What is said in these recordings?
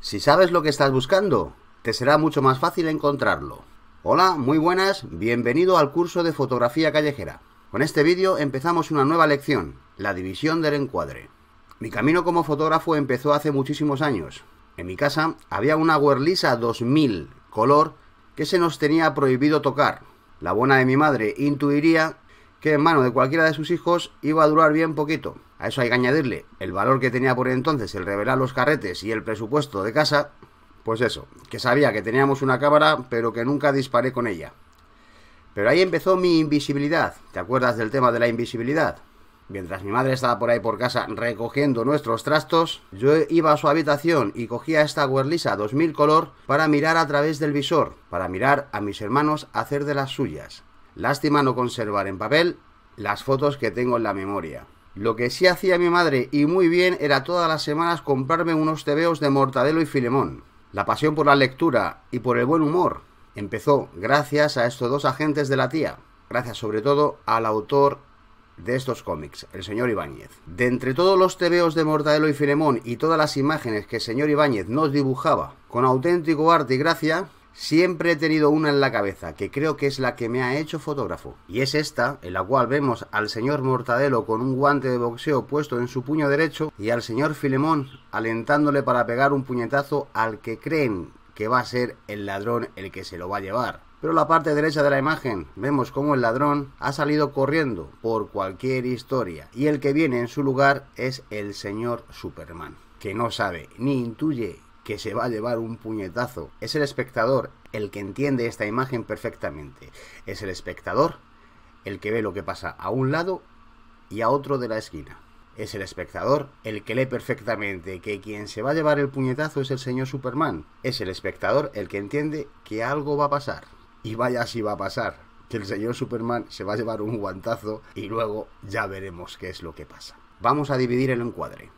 Si sabes lo que estás buscando, te será mucho más fácil encontrarlo. Hola, muy buenas, bienvenido al curso de fotografía callejera. Con este vídeo empezamos una nueva lección, la división del encuadre. Mi camino como fotógrafo empezó hace muchísimos años. En mi casa había una Guerlisa 2000 color que se nos tenía prohibido tocar. La buena de mi madre intuiría que en mano de cualquiera de sus hijos iba a durar bien poquito. A eso hay que añadirle el valor que tenía por entonces el revelar los carretes y el presupuesto de casa. Pues eso, que sabía que teníamos una cámara, pero que nunca disparé con ella. Pero ahí empezó mi invisibilidad. ¿Te acuerdas del tema de la invisibilidad? Mientras mi madre estaba por ahí por casa recogiendo nuestros trastos, yo iba a su habitación y cogía esta Guerlisa 2000 color para mirar a través del visor, para mirar a mis hermanos hacer de las suyas. Lástima no conservar en papel las fotos que tengo en la memoria. Lo que sí hacía mi madre y muy bien era todas las semanas comprarme unos tebeos de Mortadelo y Filemón. La pasión por la lectura y por el buen humor empezó gracias a estos dos agentes de la tía, gracias sobre todo al autor de estos cómics, el señor Ibáñez. De entre todos los tebeos de Mortadelo y Filemón y todas las imágenes que el señor Ibáñez nos dibujaba con auténtico arte y gracia, Siempre he tenido una en la cabeza, que creo que es la que me ha hecho fotógrafo. Y es esta, en la cual vemos al señor Mortadelo con un guante de boxeo puesto en su puño derecho y al señor Filemón alentándole para pegar un puñetazo al que creen que va a ser el ladrón el que se lo va a llevar. Pero la parte derecha de la imagen vemos como el ladrón ha salido corriendo por cualquier historia y el que viene en su lugar es el señor Superman, que no sabe ni intuye que se va a llevar un puñetazo. Es el espectador el que entiende esta imagen perfectamente. Es el espectador el que ve lo que pasa a un lado y a otro de la esquina. Es el espectador el que lee perfectamente que quien se va a llevar el puñetazo es el señor Superman. Es el espectador el que entiende que algo va a pasar. Y vaya si va a pasar, que el señor Superman se va a llevar un guantazo y luego ya veremos qué es lo que pasa. Vamos a dividir el encuadre.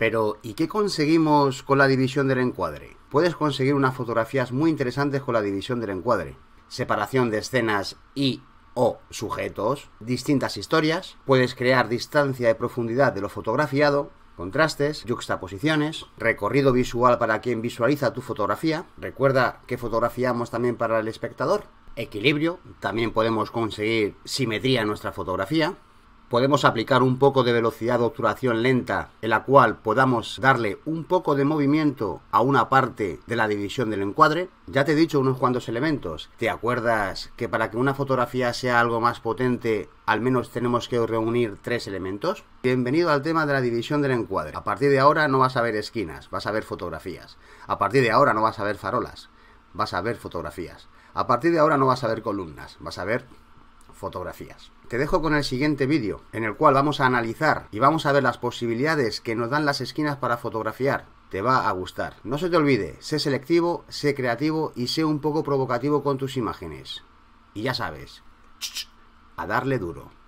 Pero, ¿y qué conseguimos con la división del encuadre? Puedes conseguir unas fotografías muy interesantes con la división del encuadre. Separación de escenas y o sujetos, distintas historias, puedes crear distancia y profundidad de lo fotografiado, contrastes, juxtaposiciones, recorrido visual para quien visualiza tu fotografía, recuerda que fotografiamos también para el espectador, equilibrio, también podemos conseguir simetría en nuestra fotografía, podemos aplicar un poco de velocidad de obturación lenta, en la cual podamos darle un poco de movimiento a una parte de la división del encuadre. Ya te he dicho unos cuantos elementos. ¿Te acuerdas que para que una fotografía sea algo más potente, al menos tenemos que reunir tres elementos? Bienvenido al tema de la división del encuadre. A partir de ahora no vas a ver esquinas, vas a ver fotografías. A partir de ahora no vas a ver farolas, vas a ver fotografías. A partir de ahora no vas a ver columnas, vas a ver fotografías. Te dejo con el siguiente vídeo, en el cual vamos a analizar y vamos a ver las posibilidades que nos dan las esquinas para fotografiar. Te va a gustar. No se te olvide, sé selectivo, sé creativo y sé un poco provocativo con tus imágenes. Y ya sabes, a darle duro.